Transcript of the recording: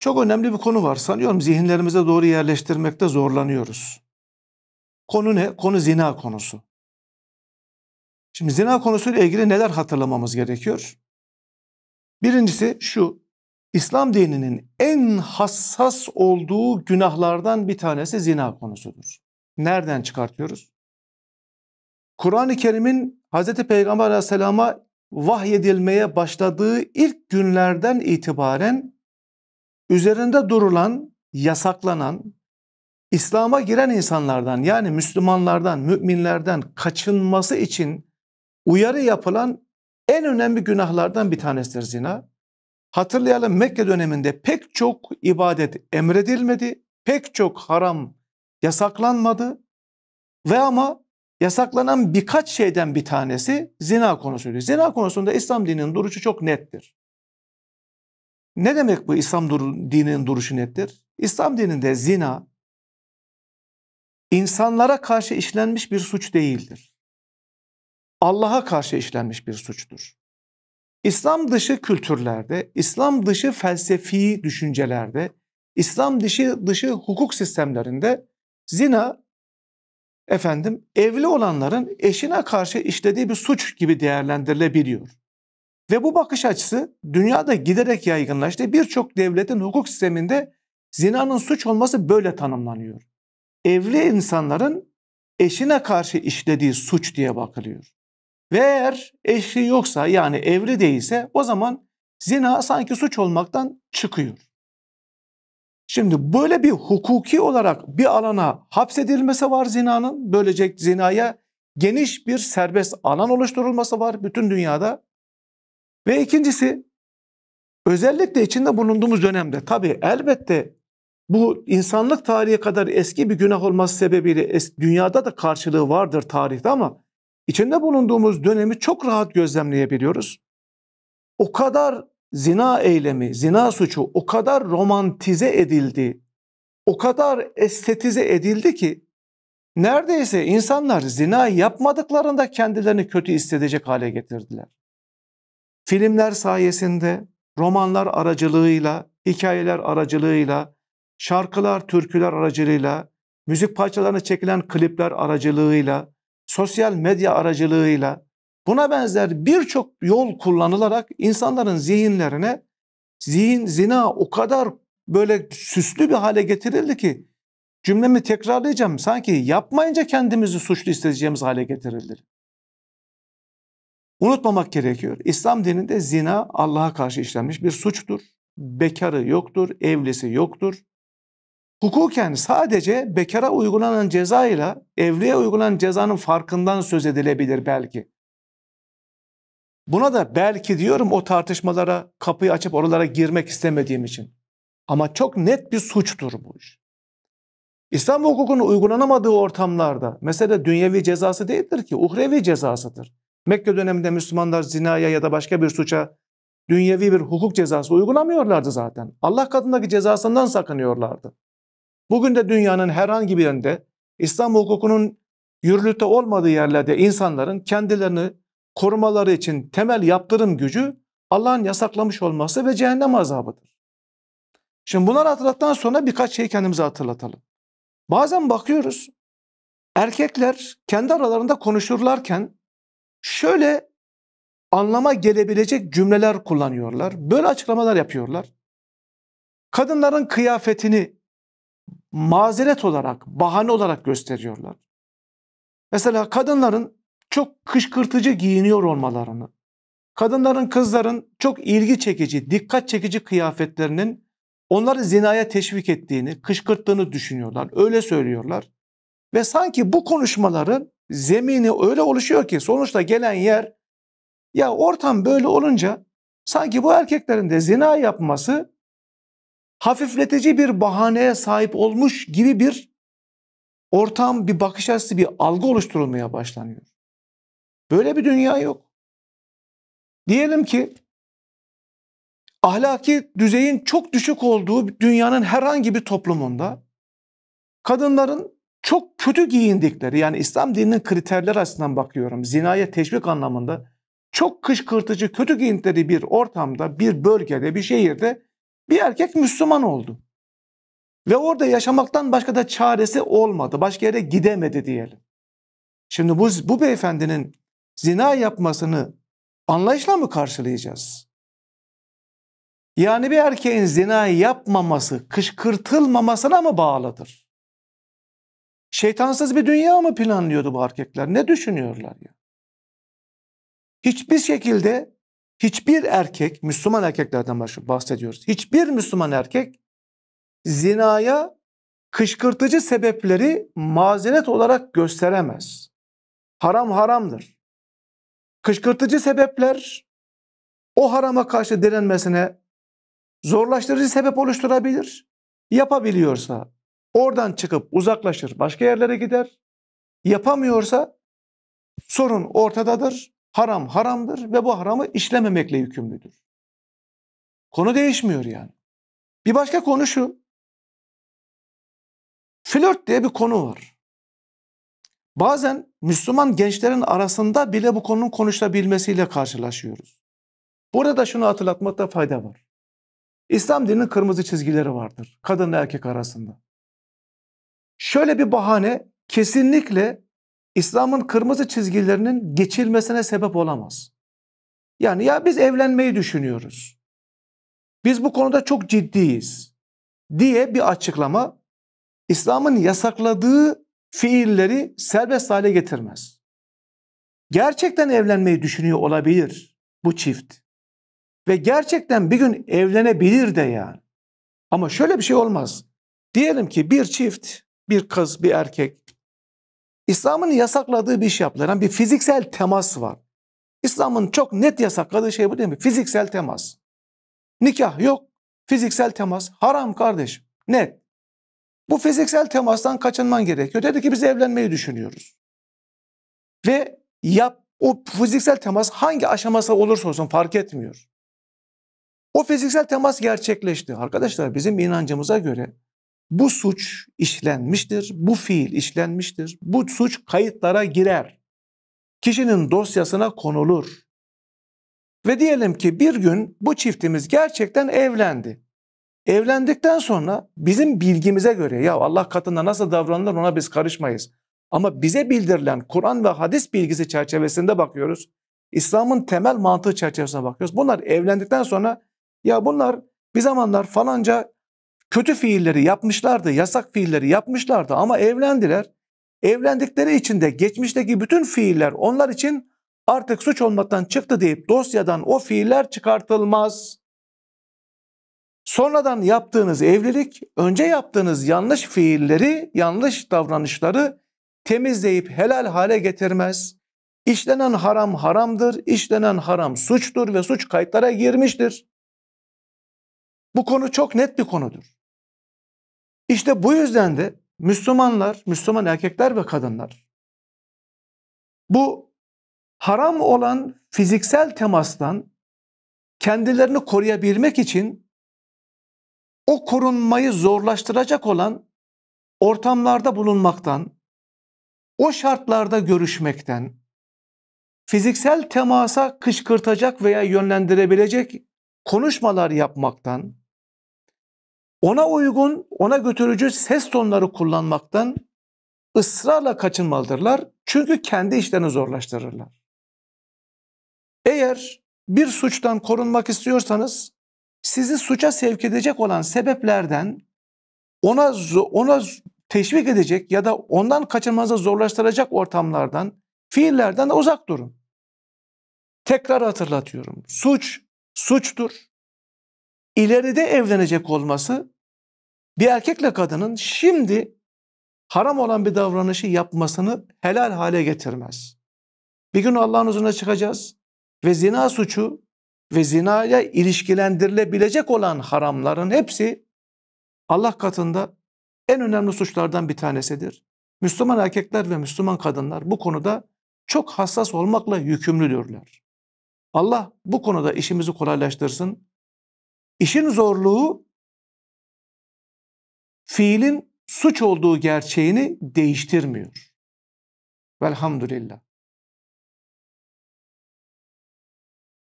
Çok önemli bir konu var. Sanıyorum zihinlerimize doğru yerleştirmekte zorlanıyoruz. Konu ne? Konu zina konusu. Şimdi zina konusuyla ilgili neler hatırlamamız gerekiyor? Birincisi şu, İslam dininin en hassas olduğu günahlardan bir tanesi zina konusudur. Nereden çıkartıyoruz? Kur'an-ı Kerim'in Hz. Peygamber aleyhisselama vahyedilmeye başladığı ilk günlerden itibaren üzerinde durulan, yasaklanan, İslam'a giren insanlardan yani Müslümanlardan, müminlerden kaçınması için uyarı yapılan en önemli günahlardan bir tanesidir zina. Hatırlayalım Mekke döneminde pek çok ibadet emredilmedi, pek çok haram yasaklanmadı ve ama yasaklanan birkaç şeyden bir tanesi zina konusuydu. Zina konusunda İslam dininin duruşu çok nettir. Ne demek bu İslam dininin duruşu nettir? İslam dininde zina insanlara karşı işlenmiş bir suç değildir. Allah'a karşı işlenmiş bir suçtur. İslam dışı kültürlerde, İslam dışı felsefi düşüncelerde, İslam dışı dışı hukuk sistemlerinde zina efendim evli olanların eşine karşı işlediği bir suç gibi değerlendirilebiliyor. Ve bu bakış açısı dünyada giderek yaygınlaştı. Birçok devletin hukuk sisteminde zinanın suç olması böyle tanımlanıyor. Evli insanların eşine karşı işlediği suç diye bakılıyor. Ve eğer eşi yoksa yani evli değilse o zaman zina sanki suç olmaktan çıkıyor. Şimdi böyle bir hukuki olarak bir alana hapsedilmesi var zinanın. Böylece zinaya geniş bir serbest alan oluşturulması var bütün dünyada. Ve ikincisi özellikle içinde bulunduğumuz dönemde tabii elbette bu insanlık tarihi kadar eski bir günah olması sebebiyle dünyada da karşılığı vardır tarihte ama içinde bulunduğumuz dönemi çok rahat gözlemleyebiliyoruz. O kadar zina eylemi, zina suçu o kadar romantize edildi, o kadar estetize edildi ki neredeyse insanlar zina yapmadıklarında kendilerini kötü hissedecek hale getirdiler. Filmler sayesinde, romanlar aracılığıyla, hikayeler aracılığıyla, şarkılar, türküler aracılığıyla, müzik parçalarına çekilen klipler aracılığıyla, sosyal medya aracılığıyla buna benzer birçok yol kullanılarak insanların zihinlerine zihin zina o kadar böyle süslü bir hale getirildi ki cümlemi tekrarlayacağım sanki yapmayınca kendimizi suçlu hissedeceğimiz hale getirildi. Unutmamak gerekiyor. İslam dininde zina Allah'a karşı işlenmiş bir suçtur. Bekarı yoktur, evlisi yoktur. Hukuken sadece bekara uygulanan ceza ile evliye uygulanan cezanın farkından söz edilebilir belki. Buna da belki diyorum o tartışmalara kapıyı açıp oralara girmek istemediğim için. Ama çok net bir suçtur bu iş. İslam hukukunun uygulanamadığı ortamlarda mesele dünyevi cezası değildir ki uhrevi cezasıdır. Mekke döneminde Müslümanlar zinaya ya da başka bir suça dünyevi bir hukuk cezası uygulamıyorlardı zaten. Allah katındaki cezasından sakınıyorlardı. Bugün de dünyanın herhangi bir yerinde İslam hukukunun yürürlükte olmadığı yerlerde insanların kendilerini korumaları için temel yaptırım gücü Allah'ın yasaklamış olması ve cehennem azabıdır. Şimdi bunları hatırlattan sonra birkaç şey kendimize hatırlatalım. Bazen bakıyoruz erkekler kendi aralarında konuşurlarken şöyle anlama gelebilecek cümleler kullanıyorlar. Böyle açıklamalar yapıyorlar. Kadınların kıyafetini mazeret olarak, bahane olarak gösteriyorlar. Mesela kadınların çok kışkırtıcı giyiniyor olmalarını, kadınların, kızların çok ilgi çekici, dikkat çekici kıyafetlerinin onları zinaya teşvik ettiğini, kışkırttığını düşünüyorlar. Öyle söylüyorlar. Ve sanki bu konuşmaların zemini öyle oluşuyor ki sonuçta gelen yer ya ortam böyle olunca sanki bu erkeklerin de zina yapması hafifletici bir bahaneye sahip olmuş gibi bir ortam, bir bakış açısı, bir algı oluşturulmaya başlanıyor. Böyle bir dünya yok. Diyelim ki ahlaki düzeyin çok düşük olduğu dünyanın herhangi bir toplumunda kadınların çok kötü giyindikleri yani İslam dininin kriterler açısından bakıyorum zinaya teşvik anlamında çok kışkırtıcı kötü giyindikleri bir ortamda bir bölgede bir şehirde bir erkek Müslüman oldu. Ve orada yaşamaktan başka da çaresi olmadı. Başka yere gidemedi diyelim. Şimdi bu, bu beyefendinin zina yapmasını anlayışla mı karşılayacağız? Yani bir erkeğin zina yapmaması, kışkırtılmamasına mı bağlıdır? Şeytansız bir dünya mı planlıyordu bu erkekler? Ne düşünüyorlar ya? Hiçbir şekilde hiçbir erkek, Müslüman erkeklerden bahsediyoruz. Hiçbir Müslüman erkek zinaya kışkırtıcı sebepleri mazeret olarak gösteremez. Haram haramdır. Kışkırtıcı sebepler o harama karşı direnmesine zorlaştırıcı sebep oluşturabilir. Yapabiliyorsa Oradan çıkıp uzaklaşır, başka yerlere gider. Yapamıyorsa sorun ortadadır. Haram haramdır ve bu haramı işlememekle yükümlüdür. Konu değişmiyor yani. Bir başka konu şu. Flört diye bir konu var. Bazen Müslüman gençlerin arasında bile bu konunun konuşulabilmesiyle karşılaşıyoruz. Burada şunu hatırlatmakta fayda var. İslam dininin kırmızı çizgileri vardır kadınla erkek arasında. Şöyle bir bahane kesinlikle İslam'ın kırmızı çizgilerinin geçilmesine sebep olamaz. Yani ya biz evlenmeyi düşünüyoruz. Biz bu konuda çok ciddiyiz diye bir açıklama İslam'ın yasakladığı fiilleri serbest hale getirmez. Gerçekten evlenmeyi düşünüyor olabilir bu çift. Ve gerçekten bir gün evlenebilir de yani. Ama şöyle bir şey olmaz. Diyelim ki bir çift bir kız, bir erkek. İslam'ın yasakladığı bir iş yaptılar. Yani bir fiziksel temas var. İslam'ın çok net yasakladığı şey bu değil mi? Fiziksel temas. Nikah yok, fiziksel temas. Haram kardeşim, net. Bu fiziksel temastan kaçınman gerekiyor. Dedi ki biz evlenmeyi düşünüyoruz. Ve yap, o fiziksel temas hangi aşaması olursa olsun fark etmiyor. O fiziksel temas gerçekleşti. Arkadaşlar bizim inancımıza göre bu suç işlenmiştir, bu fiil işlenmiştir, bu suç kayıtlara girer. Kişinin dosyasına konulur. Ve diyelim ki bir gün bu çiftimiz gerçekten evlendi. Evlendikten sonra bizim bilgimize göre ya Allah katında nasıl davranılır ona biz karışmayız. Ama bize bildirilen Kur'an ve hadis bilgisi çerçevesinde bakıyoruz. İslam'ın temel mantığı çerçevesine bakıyoruz. Bunlar evlendikten sonra ya bunlar bir zamanlar falanca Kötü fiilleri yapmışlardı, yasak fiilleri yapmışlardı ama evlendiler. Evlendikleri için de geçmişteki bütün fiiller onlar için artık suç olmaktan çıktı deyip dosyadan o fiiller çıkartılmaz. Sonradan yaptığınız evlilik, önce yaptığınız yanlış fiilleri, yanlış davranışları temizleyip helal hale getirmez. İşlenen haram haramdır, işlenen haram suçtur ve suç kayıtlara girmiştir. Bu konu çok net bir konudur. İşte bu yüzden de Müslümanlar, Müslüman erkekler ve kadınlar bu haram olan fiziksel temastan kendilerini koruyabilmek için o korunmayı zorlaştıracak olan ortamlarda bulunmaktan, o şartlarda görüşmekten, fiziksel temasa kışkırtacak veya yönlendirebilecek konuşmalar yapmaktan, ona uygun, ona götürücü ses tonları kullanmaktan ısrarla kaçınmalıdırlar. Çünkü kendi işlerini zorlaştırırlar. Eğer bir suçtan korunmak istiyorsanız sizi suça sevk edecek olan sebeplerden ona ona teşvik edecek ya da ondan kaçınmanızı zorlaştıracak ortamlardan, fiillerden de uzak durun. Tekrar hatırlatıyorum. Suç suçtur ileride evlenecek olması bir erkekle kadının şimdi haram olan bir davranışı yapmasını helal hale getirmez. Bir gün Allah'ın huzuruna çıkacağız ve zina suçu ve zinaya ilişkilendirilebilecek olan haramların hepsi Allah katında en önemli suçlardan bir tanesidir. Müslüman erkekler ve Müslüman kadınlar bu konuda çok hassas olmakla yükümlüdürler. Allah bu konuda işimizi kolaylaştırsın. İşin zorluğu fiilin suç olduğu gerçeğini değiştirmiyor. Velhamdülillah.